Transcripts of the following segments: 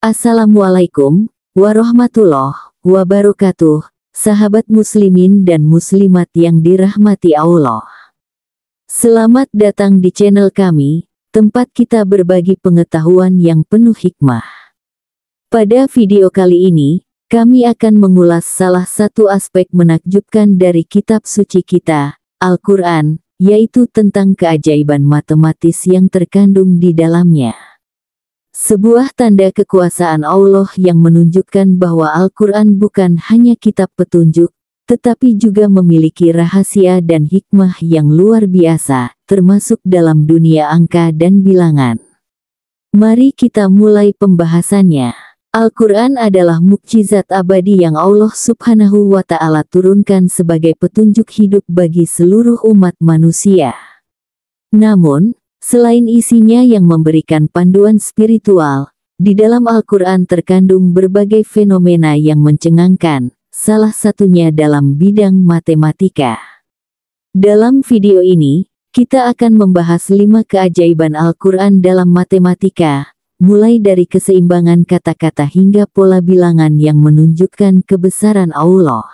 Assalamualaikum warahmatullahi wabarakatuh, sahabat muslimin dan muslimat yang dirahmati Allah. Selamat datang di channel kami, tempat kita berbagi pengetahuan yang penuh hikmah. Pada video kali ini, kami akan mengulas salah satu aspek menakjubkan dari kitab suci kita, Al-Quran, yaitu tentang keajaiban matematis yang terkandung di dalamnya sebuah tanda kekuasaan Allah yang menunjukkan bahwa Al-Quran bukan hanya kitab petunjuk, tetapi juga memiliki rahasia dan hikmah yang luar biasa, termasuk dalam dunia angka dan bilangan. Mari kita mulai pembahasannya. Al-Quran adalah mukjizat abadi yang Allah subhanahu wa ta'ala turunkan sebagai petunjuk hidup bagi seluruh umat manusia. Namun, Selain isinya yang memberikan panduan spiritual, di dalam Al-Quran terkandung berbagai fenomena yang mencengangkan, salah satunya dalam bidang matematika. Dalam video ini, kita akan membahas lima keajaiban Al-Quran dalam matematika, mulai dari keseimbangan kata-kata hingga pola bilangan yang menunjukkan kebesaran Allah.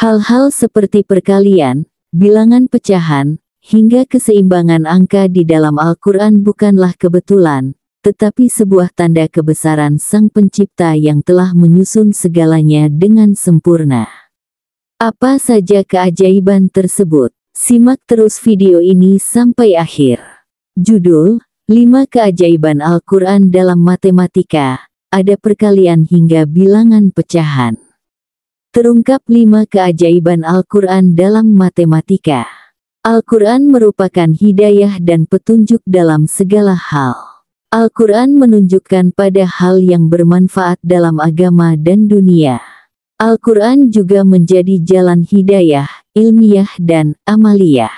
Hal-hal seperti perkalian, bilangan pecahan, hingga keseimbangan angka di dalam Al-Quran bukanlah kebetulan, tetapi sebuah tanda kebesaran Sang Pencipta yang telah menyusun segalanya dengan sempurna. Apa saja keajaiban tersebut? Simak terus video ini sampai akhir. Judul, 5 Keajaiban Al-Quran dalam Matematika, ada perkalian hingga bilangan pecahan. Terungkap 5 keajaiban Al-Quran dalam matematika. Al-Quran merupakan hidayah dan petunjuk dalam segala hal. Al-Quran menunjukkan pada hal yang bermanfaat dalam agama dan dunia. Al-Quran juga menjadi jalan hidayah, ilmiah dan amaliyah.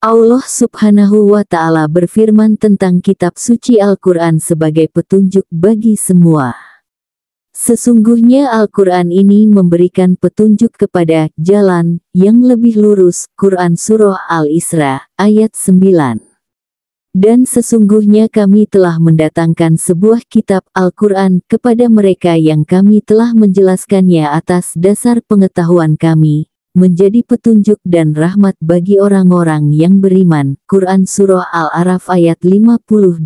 Allah subhanahu wa ta'ala berfirman tentang kitab suci Al-Quran sebagai petunjuk bagi semua. Sesungguhnya Al-Quran ini memberikan petunjuk kepada jalan yang lebih lurus. Quran Surah Al-Isra, ayat 9. Dan sesungguhnya kami telah mendatangkan sebuah kitab Al-Quran kepada mereka yang kami telah menjelaskannya atas dasar pengetahuan kami, menjadi petunjuk dan rahmat bagi orang-orang yang beriman. Quran Surah Al-Araf ayat 52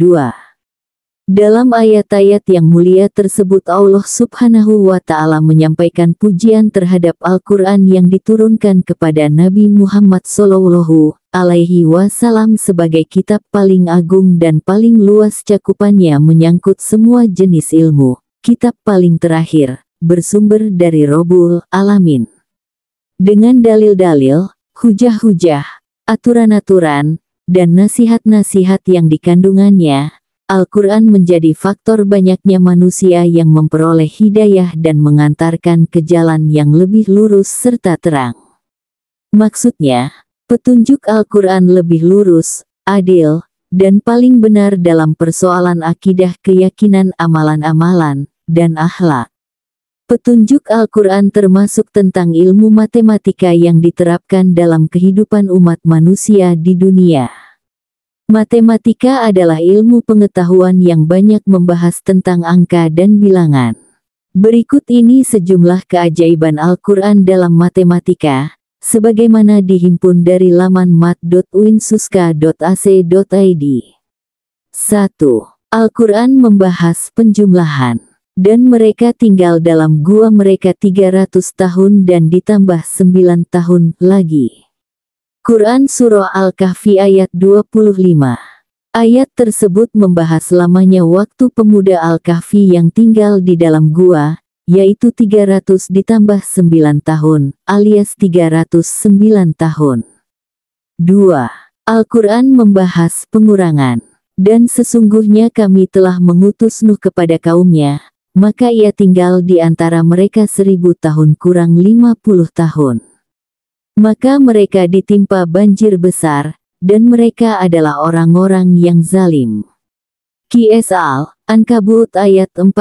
dalam ayat-ayat yang mulia tersebut Allah subhanahu wa ta'ala menyampaikan pujian terhadap Al-Quran yang diturunkan kepada Nabi Muhammad Sallallahu alaihi wasallam sebagai kitab paling agung dan paling luas cakupannya menyangkut semua jenis ilmu. Kitab paling terakhir, bersumber dari Robul Alamin. Dengan dalil-dalil, hujah-hujah, aturan-aturan, dan nasihat-nasihat yang dikandungannya, Al-Quran menjadi faktor banyaknya manusia yang memperoleh hidayah dan mengantarkan ke jalan yang lebih lurus serta terang. Maksudnya, petunjuk Al-Quran lebih lurus, adil, dan paling benar dalam persoalan akidah keyakinan amalan-amalan, dan akhlak. Petunjuk Al-Quran termasuk tentang ilmu matematika yang diterapkan dalam kehidupan umat manusia di dunia. Matematika adalah ilmu pengetahuan yang banyak membahas tentang angka dan bilangan. Berikut ini sejumlah keajaiban Al-Quran dalam matematika, sebagaimana dihimpun dari laman mat.winsuska.ac.id. 1. Al-Quran membahas penjumlahan. Dan mereka tinggal dalam gua mereka 300 tahun dan ditambah 9 tahun lagi. Quran Surah Al-Kahfi ayat 25. Ayat tersebut membahas lamanya waktu pemuda Al-Kahfi yang tinggal di dalam gua, yaitu 300 ditambah 9 tahun, alias 309 tahun. 2. Al-Quran membahas pengurangan. Dan sesungguhnya kami telah mengutus Nuh kepada kaumnya, maka ia tinggal di antara mereka seribu tahun kurang 50 tahun. Maka mereka ditimpa banjir besar, dan mereka adalah orang-orang yang zalim. Kisal, Ankabut ayat 14.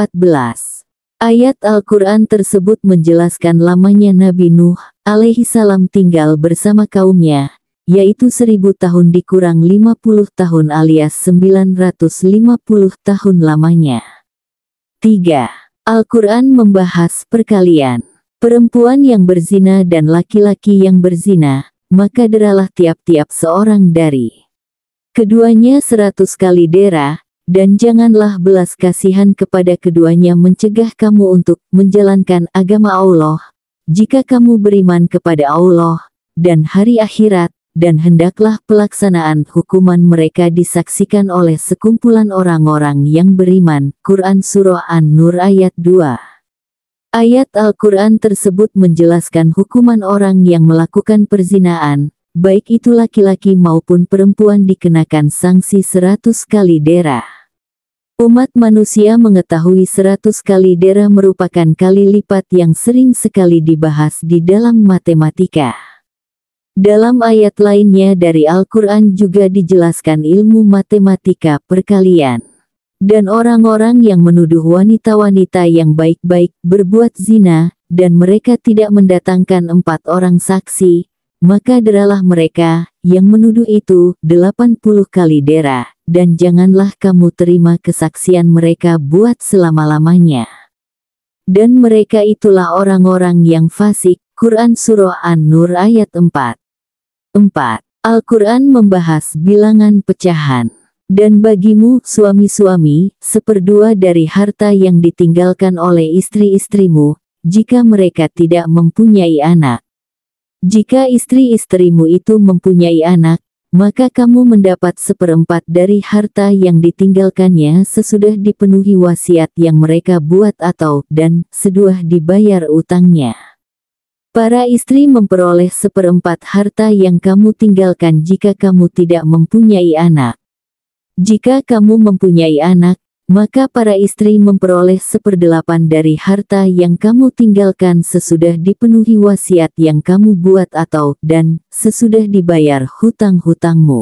Ayat Al-Quran tersebut menjelaskan lamanya Nabi Nuh alaihi salam tinggal bersama kaumnya, yaitu seribu tahun dikurang puluh tahun alias sembilan ratus lima puluh tahun lamanya. 3. Al-Quran membahas perkalian perempuan yang berzina dan laki-laki yang berzina, maka deralah tiap-tiap seorang dari keduanya seratus kali dera, dan janganlah belas kasihan kepada keduanya mencegah kamu untuk menjalankan agama Allah, jika kamu beriman kepada Allah, dan hari akhirat, dan hendaklah pelaksanaan hukuman mereka disaksikan oleh sekumpulan orang-orang yang beriman. Quran Surah An-Nur ayat 2 Ayat Al-Quran tersebut menjelaskan hukuman orang yang melakukan perzinaan, baik itu laki-laki maupun perempuan dikenakan sanksi seratus kali derah. Umat manusia mengetahui seratus kali derah merupakan kali lipat yang sering sekali dibahas di dalam matematika. Dalam ayat lainnya dari Al-Quran juga dijelaskan ilmu matematika perkalian. Dan orang-orang yang menuduh wanita-wanita yang baik-baik berbuat zina, dan mereka tidak mendatangkan empat orang saksi, maka deralah mereka, yang menuduh itu, delapan puluh kali dera, dan janganlah kamu terima kesaksian mereka buat selama-lamanya. Dan mereka itulah orang-orang yang fasik, Quran Surah An-Nur ayat 4. 4. Al-Quran membahas bilangan pecahan. Dan bagimu, suami-suami, seperdua dari harta yang ditinggalkan oleh istri-istrimu, jika mereka tidak mempunyai anak. Jika istri-istrimu itu mempunyai anak, maka kamu mendapat seperempat dari harta yang ditinggalkannya sesudah dipenuhi wasiat yang mereka buat atau dan seduah dibayar utangnya. Para istri memperoleh seperempat harta yang kamu tinggalkan jika kamu tidak mempunyai anak. Jika kamu mempunyai anak, maka para istri memperoleh seperdelapan dari harta yang kamu tinggalkan sesudah dipenuhi wasiat yang kamu buat atau dan sesudah dibayar hutang-hutangmu.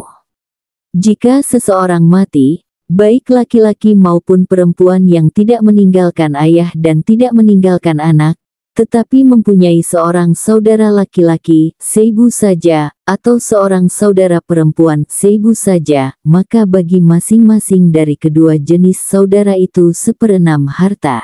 Jika seseorang mati, baik laki-laki maupun perempuan yang tidak meninggalkan ayah dan tidak meninggalkan anak, tetapi mempunyai seorang saudara laki-laki, seibu saja, atau seorang saudara perempuan, seibu saja, maka bagi masing-masing dari kedua jenis saudara itu seperenam harta.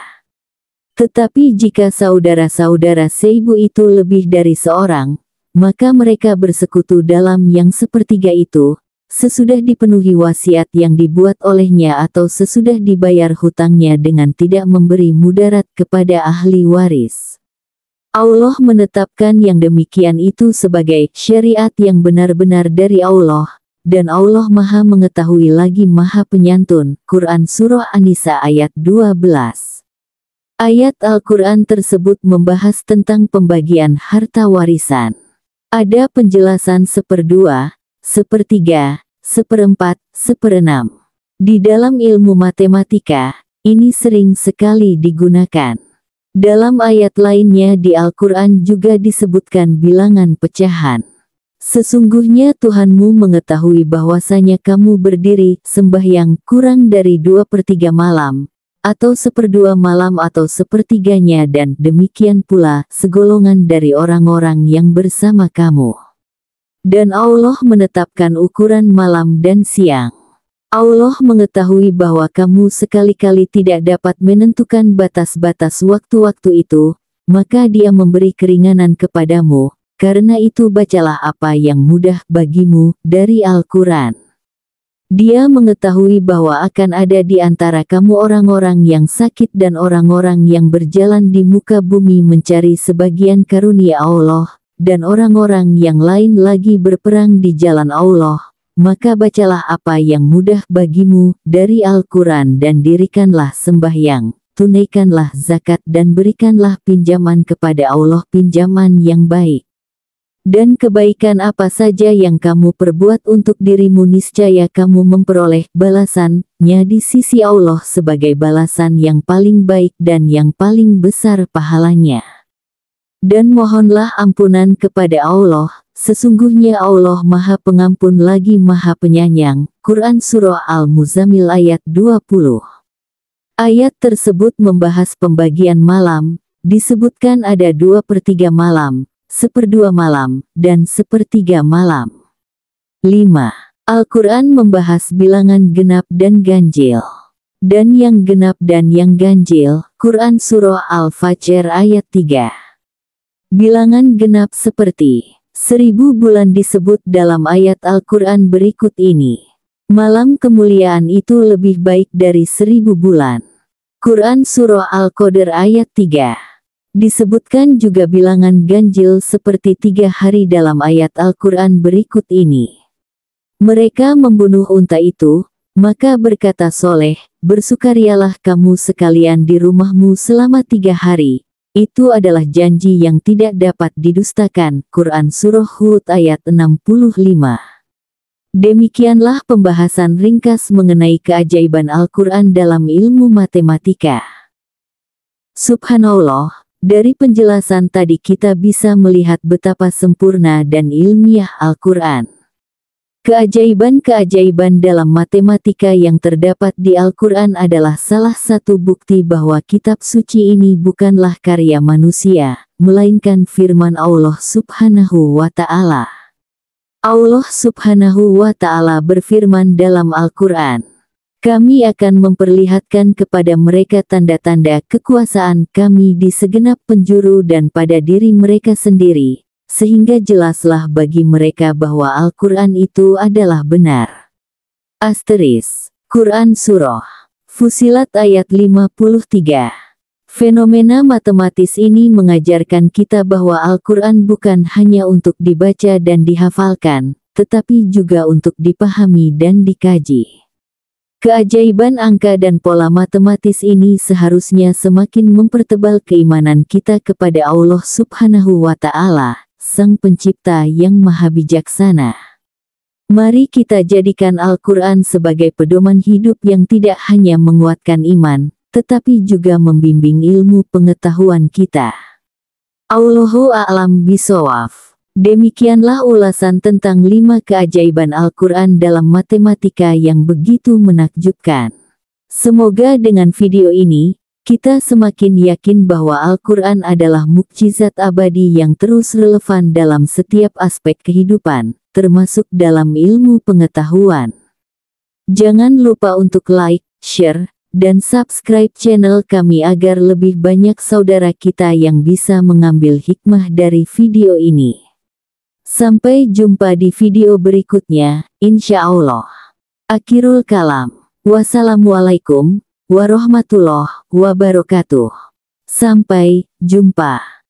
Tetapi jika saudara-saudara seibu itu lebih dari seorang, maka mereka bersekutu dalam yang sepertiga itu, sesudah dipenuhi wasiat yang dibuat olehnya atau sesudah dibayar hutangnya dengan tidak memberi mudarat kepada ahli waris. Allah menetapkan yang demikian itu sebagai syariat yang benar-benar dari Allah, dan Allah maha mengetahui lagi maha penyantun. Quran Surah An-Nisa ayat 12 Ayat Al-Quran tersebut membahas tentang pembagian harta warisan. Ada penjelasan seperdua, sepertiga, seperempat, seperenam. Di dalam ilmu matematika, ini sering sekali digunakan. Dalam ayat lainnya di Al-Quran juga disebutkan bilangan pecahan. Sesungguhnya Tuhanmu mengetahui bahwasanya kamu berdiri sembahyang kurang dari dua per tiga malam, atau seperdua malam atau sepertiganya dan demikian pula segolongan dari orang-orang yang bersama kamu. Dan Allah menetapkan ukuran malam dan siang. Allah mengetahui bahwa kamu sekali-kali tidak dapat menentukan batas-batas waktu-waktu itu, maka dia memberi keringanan kepadamu, karena itu bacalah apa yang mudah bagimu dari Al-Quran. Dia mengetahui bahwa akan ada di antara kamu orang-orang yang sakit dan orang-orang yang berjalan di muka bumi mencari sebagian karunia Allah, dan orang-orang yang lain lagi berperang di jalan Allah maka bacalah apa yang mudah bagimu dari Al-Quran dan dirikanlah sembahyang, tunaikanlah zakat dan berikanlah pinjaman kepada Allah pinjaman yang baik. Dan kebaikan apa saja yang kamu perbuat untuk dirimu niscaya kamu memperoleh balasannya di sisi Allah sebagai balasan yang paling baik dan yang paling besar pahalanya. Dan mohonlah ampunan kepada Allah, sesungguhnya Allah Maha Pengampun lagi Maha Penyanyang. Quran Surah Al-Muzammil ayat 20 Ayat tersebut membahas pembagian malam, disebutkan ada dua per tiga malam, seperdua malam, dan sepertiga malam. 5. Al-Quran membahas bilangan genap dan ganjil. Dan yang genap dan yang ganjil, Quran Surah Al-Fajr ayat 3. Bilangan genap seperti seribu bulan disebut dalam ayat Al-Quran berikut ini. Malam kemuliaan itu lebih baik dari seribu bulan. Quran Surah Al-Qadr ayat 3. Disebutkan juga bilangan ganjil seperti tiga hari dalam ayat Al-Quran berikut ini. Mereka membunuh unta itu, maka berkata Soleh, bersukarialah kamu sekalian di rumahmu selama tiga hari, itu adalah janji yang tidak dapat didustakan. Quran Surah Hud ayat 65 Demikianlah pembahasan ringkas mengenai keajaiban Al-Quran dalam ilmu matematika. Subhanallah, dari penjelasan tadi kita bisa melihat betapa sempurna dan ilmiah Al-Quran. Keajaiban-keajaiban dalam matematika yang terdapat di Al-Quran adalah salah satu bukti bahwa kitab suci ini bukanlah karya manusia, melainkan firman Allah subhanahu wa ta'ala. Allah subhanahu wa ta'ala berfirman dalam Al-Quran, kami akan memperlihatkan kepada mereka tanda-tanda kekuasaan kami di segenap penjuru dan pada diri mereka sendiri, sehingga jelaslah bagi mereka bahwa Al-Quran itu adalah benar. Asteris, Quran Surah, Fusilat ayat 53. Fenomena matematis ini mengajarkan kita bahwa Al-Quran bukan hanya untuk dibaca dan dihafalkan, tetapi juga untuk dipahami dan dikaji. Keajaiban angka dan pola matematis ini seharusnya semakin mempertebal keimanan kita kepada Allah Subhanahu wa Ta'ala, Sang Pencipta yang Maha Bijaksana. Mari kita jadikan Al-Quran sebagai pedoman hidup yang tidak hanya menguatkan iman, tetapi juga membimbing ilmu pengetahuan kita. Allahu a'lam bisawaf. Demikianlah ulasan tentang lima keajaiban Al-Quran dalam matematika yang begitu menakjubkan. Semoga dengan video ini, kita semakin yakin bahwa Al-Quran adalah mukjizat abadi yang terus relevan dalam setiap aspek kehidupan, termasuk dalam ilmu pengetahuan. Jangan lupa untuk like, share, dan subscribe channel kami agar lebih banyak saudara kita yang bisa mengambil hikmah dari video ini. Sampai jumpa di video berikutnya, insya Allah. Akhirul kalam. Wassalamualaikum warahmatullahi wabarakatuh. Sampai jumpa.